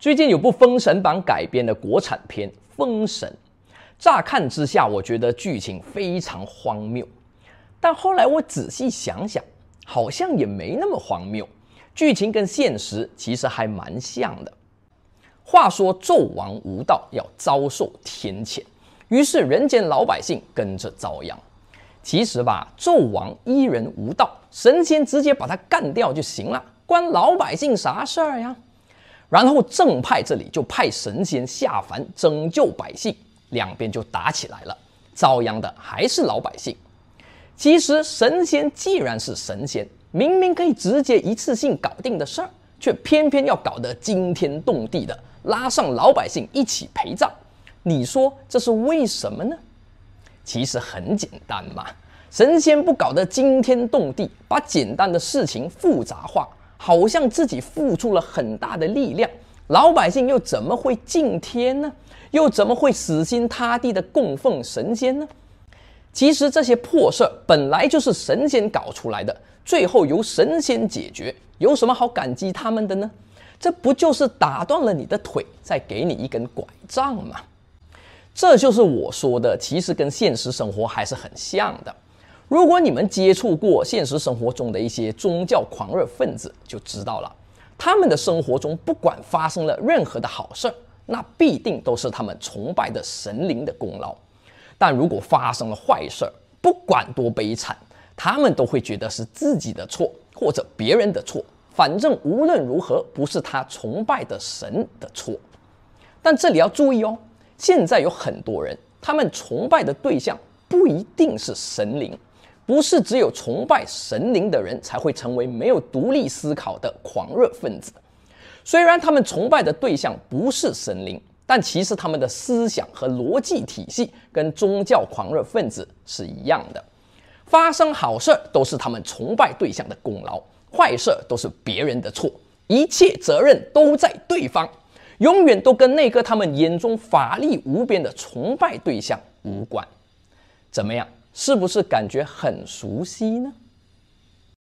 最近有部《封神》榜》改编的国产片《封神》，乍看之下，我觉得剧情非常荒谬，但后来我仔细想想，好像也没那么荒谬，剧情跟现实其实还蛮像的。话说纣王无道要遭受天谴，于是人间老百姓跟着遭殃。其实吧，纣王一人无道，神仙直接把他干掉就行了，关老百姓啥事儿呀？然后正派这里就派神仙下凡拯救百姓，两边就打起来了。遭殃的还是老百姓。其实神仙既然是神仙，明明可以直接一次性搞定的事儿，却偏偏要搞得惊天动地的，拉上老百姓一起陪葬。你说这是为什么呢？其实很简单嘛，神仙不搞得惊天动地，把简单的事情复杂化。好像自己付出了很大的力量，老百姓又怎么会敬天呢？又怎么会死心塌地的供奉神仙呢？其实这些破事儿本来就是神仙搞出来的，最后由神仙解决，有什么好感激他们的呢？这不就是打断了你的腿，再给你一根拐杖吗？这就是我说的，其实跟现实生活还是很像的。如果你们接触过现实生活中的一些宗教狂热分子，就知道了，他们的生活中不管发生了任何的好事儿，那必定都是他们崇拜的神灵的功劳。但如果发生了坏事儿，不管多悲惨，他们都会觉得是自己的错或者别人的错，反正无论如何不是他崇拜的神的错。但这里要注意哦，现在有很多人，他们崇拜的对象不一定是神灵。不是只有崇拜神灵的人才会成为没有独立思考的狂热分子，虽然他们崇拜的对象不是神灵，但其实他们的思想和逻辑体系跟宗教狂热分子是一样的。发生好事都是他们崇拜对象的功劳，坏事都是别人的错，一切责任都在对方，永远都跟那个他们眼中法力无边的崇拜对象无关。怎么样？是不是感觉很熟悉呢？